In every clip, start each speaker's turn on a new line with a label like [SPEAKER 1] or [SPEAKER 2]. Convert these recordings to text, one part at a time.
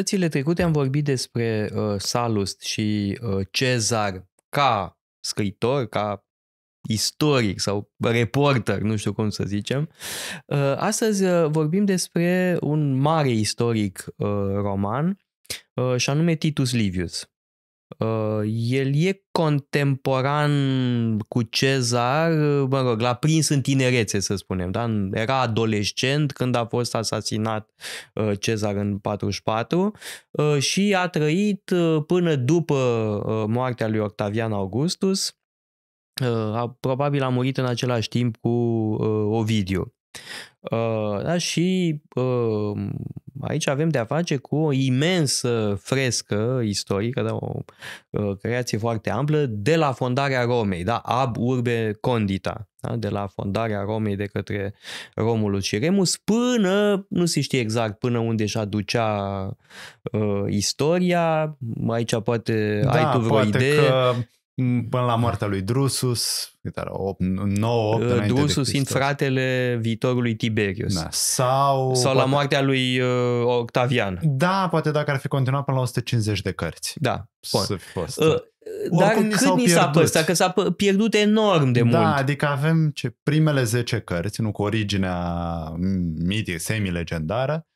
[SPEAKER 1] dățile trecute am vorbit despre uh, Salust și uh, Cezar ca scriitor, ca istoric sau reporter, nu știu cum să zicem. Uh, astăzi uh, vorbim despre un mare istoric uh, roman, uh, și anume Titus Livius. Uh, el e contemporan cu Cezar, uh, mă rog, l-a prins în tinerețe, să spunem, da? Era adolescent când a fost asasinat uh, Cezar în 44 și a trăit până după moartea lui Octavian Augustus. Probabil a murit în același timp cu Ovidiu. Uh, da, și uh, aici avem de-a face cu o imensă frescă istorică, da, o uh, creație foarte amplă, de la fondarea Romei, da, ab urbe condita, da, de la fondarea Romei de către Romulus și Remus, până, nu se știe exact până unde și aducea uh, istoria, aici poate da, ai tu vreo poate idee. Că
[SPEAKER 2] Până la moartea lui Drusus, era 8, 9, 8 uh, Drusus fiind
[SPEAKER 1] fratele viitorului Tiberius. Da. Sau, Sau poate... la moartea lui uh,
[SPEAKER 2] Octavian. Da, poate dacă ar fi continuat până la 150 de cărți. Da. Bun. Să fi fost. Uh,
[SPEAKER 1] dar cât ni s-a păstrat? Că
[SPEAKER 2] s-a pierdut enorm de da, mult. Da, adică avem ce, primele 10 cărți, nu cu originea mitic, semi-legendară,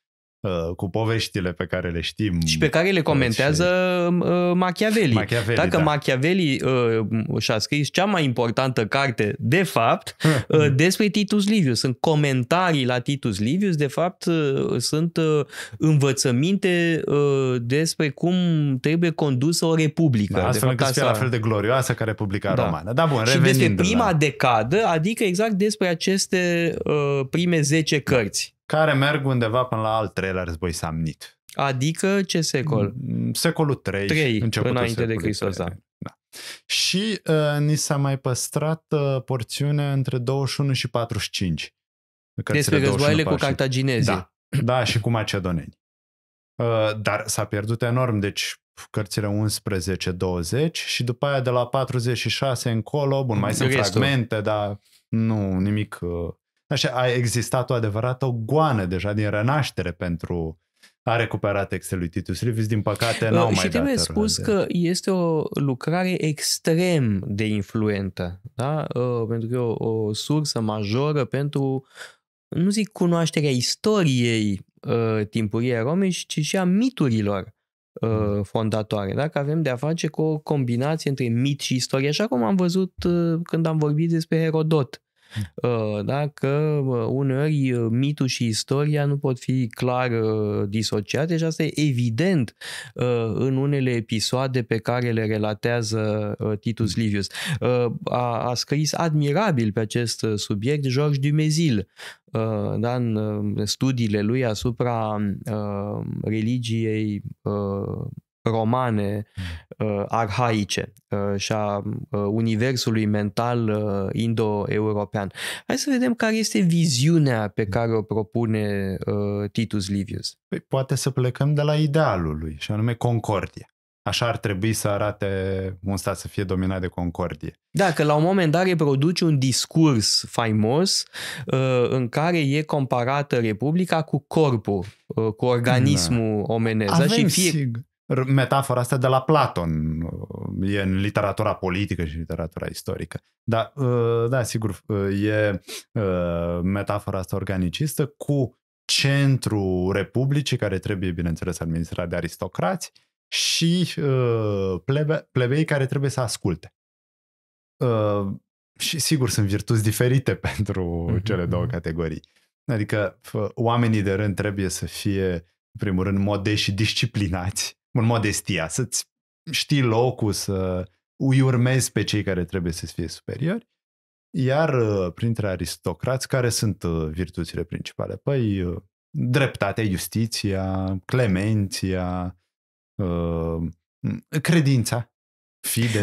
[SPEAKER 2] Uh, cu poveștile pe care le știm. Și pe care le uh, comentează și...
[SPEAKER 1] Uh, Machiavelli. Machiavelli. Dacă da. Machiavelli uh, și-a scris cea mai importantă carte, de fapt, uh, despre Titus Livius. Sunt comentarii la Titus Livius, de fapt, uh, sunt uh, învățăminte uh, despre cum trebuie condusă o republică. Da, astfel încât să fie la fel de
[SPEAKER 2] glorioasă ca Republica da. Romană. Da, bun, Și despre prima
[SPEAKER 1] la... decadă, adică
[SPEAKER 2] exact despre aceste uh, prime 10 cărți care merg undeva până la al treilea război samnit. Adică ce secol? Mm, secolul 3, 3 înainte de Hristos. Da. da. Și uh, ni s-a mai păstrat uh, porțiunea între 21 și 45.
[SPEAKER 1] Despre războaiele cu
[SPEAKER 2] cartaginezii. Da, da, și cu macedoneni. Uh, dar s-a pierdut enorm, deci cărțile 11-20 și după aia de la 46 încolo, bun, mai sunt fragmente, dar nu, nimic uh, Așa a existat o adevărată o goană deja din renaștere pentru a recupera textele lui Titus Livius, din păcate n-au mai mai Și trebuie spus rând. că
[SPEAKER 1] este o lucrare extrem de influentă, da? Uh, pentru că e o, o sursă majoră pentru, nu zic cunoașterea istoriei uh, timpurii Romei, ci și a miturilor uh, mm. fondatoare. Dacă avem de-a face cu o combinație între mit și istorie, așa cum am văzut uh, când am vorbit despre Herodot. Hm. Uh, da? Că uneori uh, mitul și istoria nu pot fi clar uh, disociate și asta e evident în unele episoade pe care le relatează Titus hm. Livius. A, a scris admirabil pe acest subiect George Dumezil da, în studiile lui asupra religiei romane, mm. uh, arhaice uh, și a uh, universului mental uh, indo-european.
[SPEAKER 2] Hai să vedem care este viziunea pe mm. care o propune uh, Titus Livius. Păi poate să plecăm de la idealul lui, și anume concordia. Așa ar trebui să arate un stat să fie dominat de concordie.
[SPEAKER 1] Da, că la un moment dat reproduce un discurs faimos uh, în care e comparată Republica cu corpul, uh,
[SPEAKER 2] cu organismul da. omenesc. Avem, da? și fie... sigur, metafora asta de la Platon, uh, e în literatura politică și literatura istorică. Dar, uh, da, sigur, uh, e metafora asta organicistă cu centru republicii, care trebuie, bineînțeles, administrat de aristocrați, și plebe, plebei care trebuie să asculte. Și, sigur, sunt virtuți diferite pentru mhm, cele două mhm. categorii. Adică oamenii de rând trebuie să fie, în primul rând, modești și disciplinați, în modestia, să-ți știi locul, să îi urmezi pe cei care trebuie să fie superiori. Iar uh, printre aristocrați, care sunt uh, virtuțile principale? Păi, uh, dreptatea, justiția, clemenția, credința,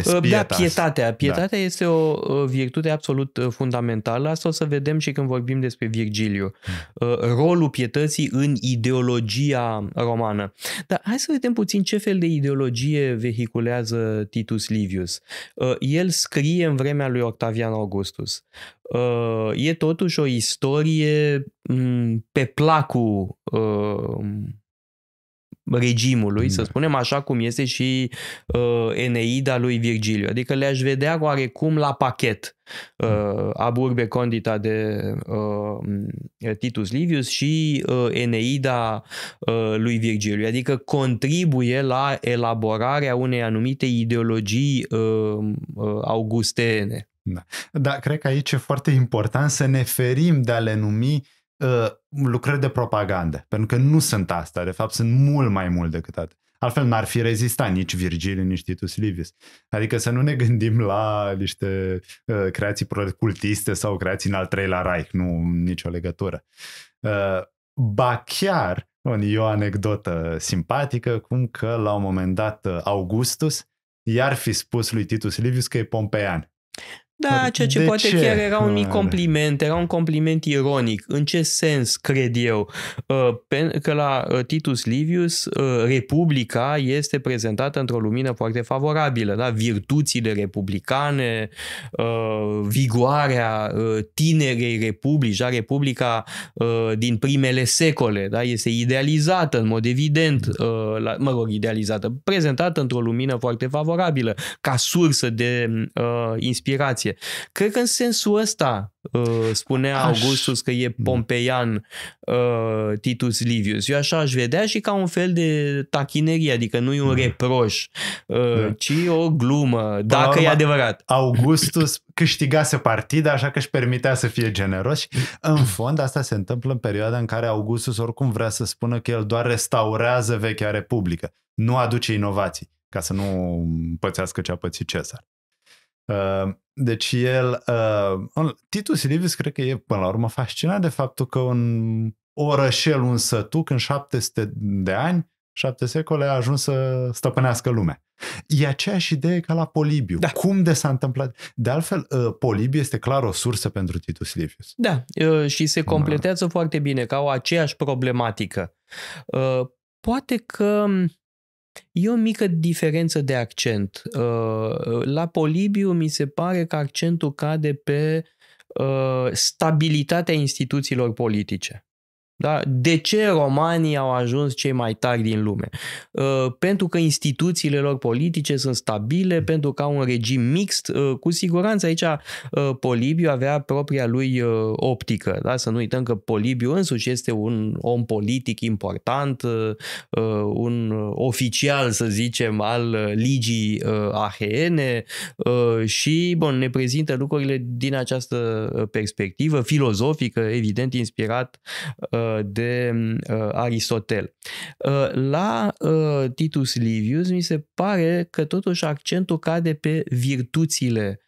[SPEAKER 2] Ă, da, da, pietatea. Pietatea da. este o virtute absolut ă, fundamentală.
[SPEAKER 1] Asta o să vedem și când vorbim despre Virgiliu. Hmm. Ă, rolul pietății în ideologia romană. Dar hai să vedem puțin ce fel de ideologie vehiculează Titus Livius. El scrie în vremea lui Octavian Augustus. E totuși o istorie pe placul regimului, da. să spunem, așa cum este și uh, Eneida lui Virgiliu. Adică le-aș vedea oarecum la pachet uh, da. Aburbe Condita de uh, Titus Livius și uh, Eneida uh, lui Virgiliu. Adică contribuie la elaborarea unei anumite
[SPEAKER 2] ideologii uh, uh, augusteene. Da. da, cred că aici e foarte important să ne ferim de a le numi Uh, lucrări de propagandă, pentru că nu sunt asta, de fapt sunt mult mai mult decât atât. Altfel n-ar fi rezistat nici Virgil, nici Titus Livius. Adică să nu ne gândim la niște uh, creații cultiste sau creații în al treilea Reich, nu nicio legătură. Uh, ba chiar, e o anecdotă simpatică, cum că la un moment dat uh, Augustus i-ar fi spus lui Titus Livius că e pompeian. Da, ceea ce de poate ce? chiar era un mic
[SPEAKER 1] compliment, era un compliment ironic. În ce sens, cred eu? Uh, că la uh, Titus Livius, uh, Republica este prezentată într-o lumină foarte favorabilă. Da? Virtuțile republicane, vigoarea tinerei republici, da? Republica din primele secole, da? este idealizată în mod evident, mă rog, idealizată, prezentată într-o lumină foarte favorabilă, ca sursă de inspirație chestie. Cred că în sensul ăsta uh, spunea aș... Augustus că e mm. pompeian uh, Titus Livius. Eu așa aș vedea și ca un fel de tachinerie, adică nu e un mm. reproș, uh, da. ci o
[SPEAKER 2] glumă, dacă e adevărat. Augustus câștigase partida, așa că își permitea să fie generos. În fond, asta se întâmplă în perioada în care Augustus oricum vrea să spună că el doar restaurează vechea republică, nu aduce inovații, ca să nu pățească ce a pățit Cezar. Ehm, deci el, ehm, Titus Livius cred că e până la urmă fascinat de faptul că un orășel, un sătuc în 700 de ani, șapte secole, a ajuns să stăpânească lumea. E aceeași idee ca la Polibiu. Da. Cum de s-a întâmplat? De altfel, ehm, Polibiu este clar o sursă pentru Titus Livius.
[SPEAKER 1] Da, și se completează da. foarte bine, ca o aceeași problematică. Poate că E o mică diferență de accent. Uh, la Polibiu mi se pare că accentul cade pe uh, stabilitatea instituțiilor politice. Da? De ce romanii au ajuns cei mai tari din lume? Uh, pentru că instituțiile lor politice sunt stabile, pentru că au un regim mixt. Uh, cu siguranță aici uh, Polibiu avea propria lui optică. Da? Să nu uităm că Polibiu însuși este un om politic important, un oficial, să zicem, al ligii aheene și bun, ne prezintă lucrurile din această perspectivă filozofică, evident inspirat uh, de uh, Aristotel. Uh, la uh, Titus Livius mi se pare că totuși accentul cade pe virtuțile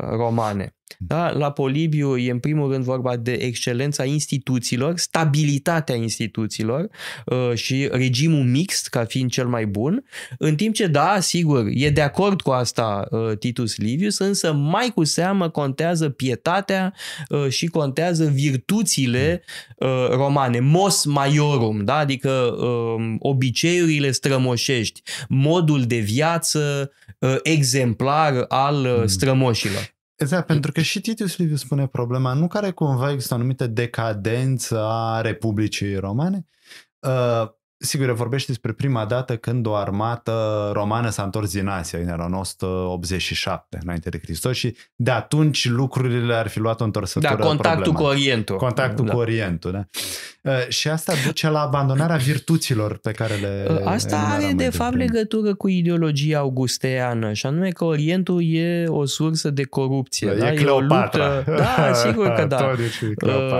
[SPEAKER 1] romane. Da? La Polibiu e în primul rând vorba de excelența instituțiilor, stabilitatea instituțiilor uh, și regimul mixt ca fiind cel mai bun, în timp ce, da, sigur, e de acord cu asta uh, Titus Livius, însă mai cu seamă contează pietatea uh, și contează virtuțile romane, mos maiorum, da? adică um, obiceiurile strămoșești, modul de viață
[SPEAKER 2] exemplar al mm. strămoșilor. Exact, pentru că și Titus Liviu spune problema, nu care cumva există o anumită decadență a Republicii Romane, uh, sigur, vorbește despre prima dată când o armată romană s-a întors din Asia, în era 187, înainte de Hristos, și de atunci lucrurile ar fi luat o întorsătură Da, contactul cu Orientul. Contactul da. cu Orientul, da. Și asta duce la abandonarea virtuților pe care le... Asta are, de fapt, prim. legătură cu ideologia augusteană,
[SPEAKER 1] și anume că Orientul e o sursă de corupție. Da, da? da. E, Cleopatra. E o luptă... Da, sigur că da.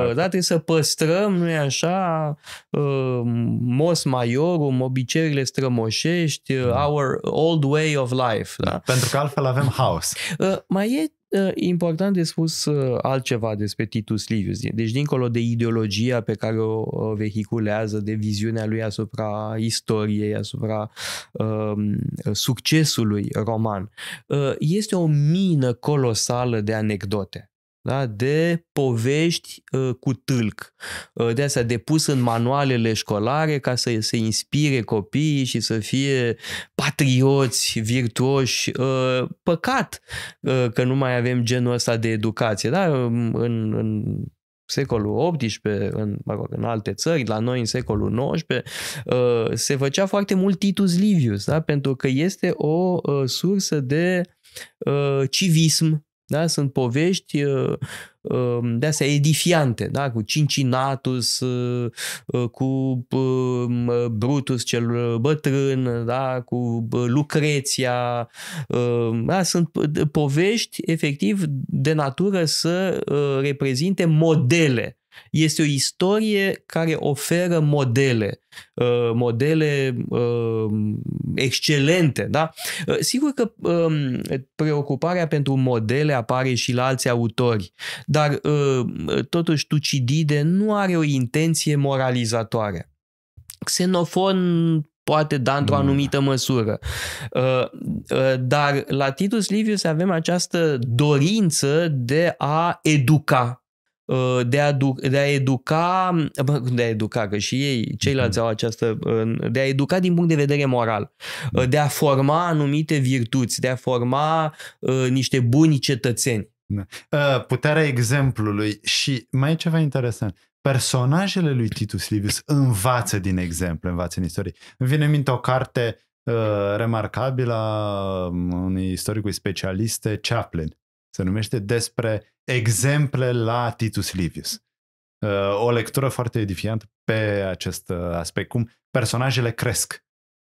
[SPEAKER 1] da, trebuie să păstrăm, nu-i așa, Mos maiorul, obiceiurile strămoșești, da. Uh, our old way of life.
[SPEAKER 2] Da? Pentru că altfel avem haos.
[SPEAKER 1] Uh, mai e uh, important de spus altceva despre Titus Livius. Deci, dincolo de ideologia pe care o vehiculează, de viziunea lui asupra istoriei, asupra um, succesului roman, este o mină colosală de anecdote da? de povești uh, cu tâlc. Uh, de asta depus în manualele școlare ca să se inspire copiii și să fie patrioți, virtuoși. Uh, păcat uh, că nu mai avem genul ăsta de educație. Da? În, în secolul XVIII, în, mă rog, în alte țări, la noi în secolul XIX, se făcea foarte mult Titus Livius, da? pentru că este o sursă de civism da? Sunt povești uh, um, de astea edifiante, da? cu Cincinatus, uh, uh, cu um, Brutus cel bătrân, da? cu Lucreția. Um, da? Sunt povești efectiv de natură să reprezinte modele este o istorie care oferă modele, uh, modele uh, excelente. Da? Uh, sigur că um, preocuparea pentru modele apare și la alți autori, dar totuși Tucidide nu are o intenție moralizatoare. Xenofon poate da într-o mm. anumită măsură. Dar la Titus Livius avem această dorință de a educa Uh, de a, de a educa, de a educa, că și ei, ceilalți mhm. au această, de a educa din punct de vedere moral, uh, de a forma anumite virtuți,
[SPEAKER 2] de a forma uh, niște buni cetățeni. Da. Puterea exemplului și mai e ceva interesant. Personajele lui Titus Livius învață din exemplu, învață în istorie. Îmi vine în minte o carte remarcabilă a unui istoricului specialiste, Chaplin se numește, despre exemple la Titus Livius. Uh, o lectură foarte edifiantă pe acest uh, aspect, cum personajele cresc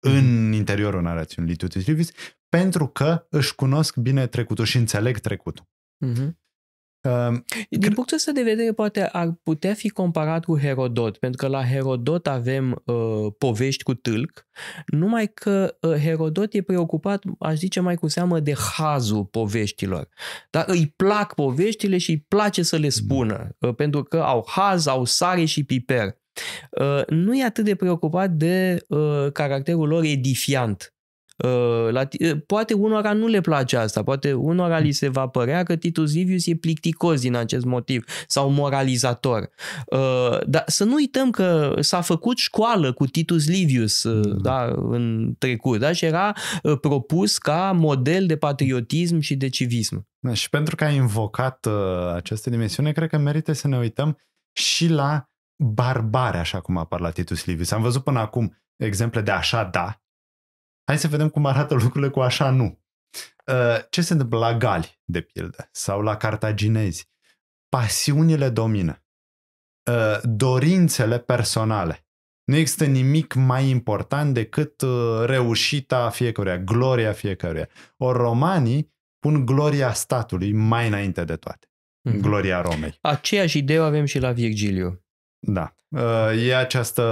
[SPEAKER 2] mhm. în interiorul narațiunii Titus Livius, pentru că își cunosc bine trecutul și înțeleg trecutul. Uh-huh. Ehm, Din
[SPEAKER 1] punctul ăsta de vedere, poate ar putea fi comparat cu Herodot, pentru că la Herodot avem uh, povești cu tâlc, numai că ă, Herodot e preocupat, aș zice mai cu seamă, de hazul poveștilor. Dar îi plac poveștile și îi place să le mm. spună, uh, pentru că au haz, au sare și piper. Uh, nu e atât de preocupat de uh, caracterul lor edifiant. Uh, la, uh, poate unora nu le place asta, poate unora li se va părea că Titus Livius e plicticos din acest motiv sau moralizator. Uh, dar să nu uităm că s-a făcut școală cu Titus Livius mm. da, în trecut da? și era propus ca
[SPEAKER 2] model de patriotism și de civism. Da, și pentru că ai invocat această dimensiune, cred că merită să ne uităm și la barbare, așa cum apar la Titus Livius. Am văzut până acum exemple de așa da, Hai să vedem cum arată lucrurile cu așa nu. Uh, ce se întâmplă la gali, de pildă, sau la cartaginezi? Pasiunile domină. Uh, dorințele personale. Nu există nimic mai important decât uh, reușita fiecăruia, gloria fiecăruia. O romanii pun gloria statului mai înainte de toate. Mhm. Gloria Romei. Aceeași idee avem și la Virgiliu. Da. Uh, e această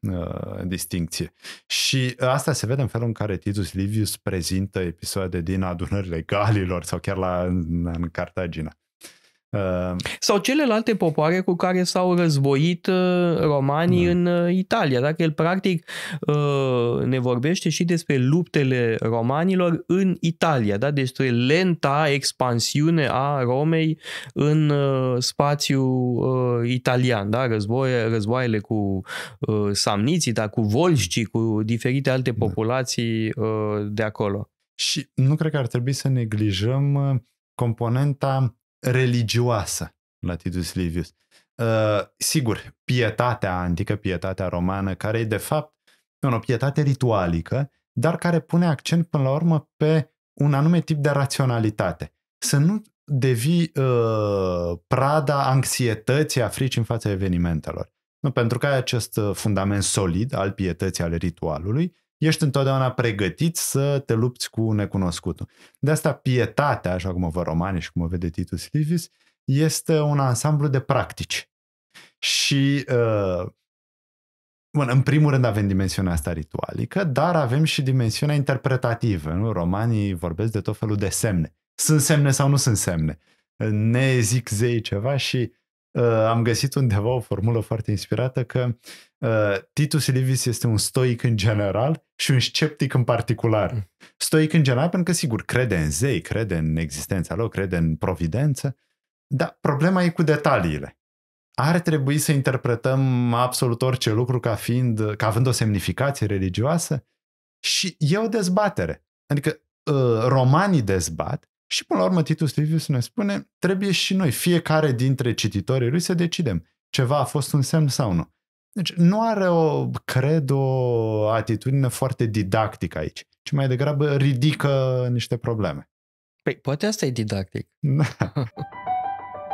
[SPEAKER 2] uh, distincție. Și asta se vede în felul în care Titus Livius prezintă episoade din adunările galilor sau chiar la în Cartagina. Ehm,
[SPEAKER 1] sau celelalte popoare cu care s-au războit uh, romanii da. în uh, Italia. Dacă el practic uh, ne vorbește și despre luptele romanilor în Italia, da? despre lenta expansiune a Romei în spațiul italian. Da? Războaie, războaiele cu samniții, da? cu volșcii, cu diferite alte da. populații de acolo.
[SPEAKER 2] Și nu cred că ar trebui să neglijăm componenta religioasă la Titus Livius. Uh, sigur, pietatea antică, pietatea romană, care e de fapt o pietate ritualică, dar care pune accent până la urmă pe un anume tip de raționalitate. Să nu devii uh, prada anxietății, a fricii în fața evenimentelor. Nu, pentru că ai acest uh, fundament solid al pietății, al ritualului, ești întotdeauna pregătit să te lupți cu necunoscutul. De asta pietatea, așa cum o vă romani și cum o vede Titus Livius, este un ansamblu de practici. Și uh, Bun, în primul rând avem dimensiunea asta ritualică, dar avem și dimensiunea interpretativă. Nu? Romanii vorbesc de tot felul de semne. Sunt semne sau nu sunt semne? Ne zic zei ceva și Uh, am găsit undeva o formulă foarte inspirată că uh, Titus Livius este un stoic în general și un sceptic în particular. Mm. Stoic în general pentru că, sigur, crede în zei, crede în existența lor, crede în providență, dar problema e cu detaliile. Ar trebui să interpretăm absolut orice lucru ca fiind, ca având o semnificație religioasă și e o dezbatere. Adică uh, romanii dezbat și până la urmă Titus Livius ne spune, trebuie și noi, fiecare dintre cititorii lui să decidem ceva a fost un semn sau nu. Deci nu are o, cred, o atitudine foarte didactică aici, ci mai degrabă ridică niște probleme. Păi, poate asta e didactic. Da.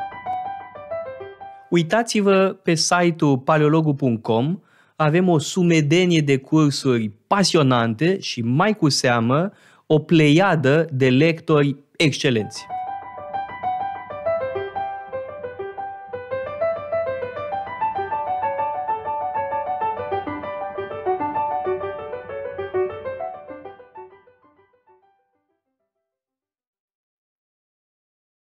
[SPEAKER 1] Uitați-vă pe site-ul paleologu.com, avem o sumedenie de cursuri pasionante și mai cu seamă o pleiadă de lectori excelenți.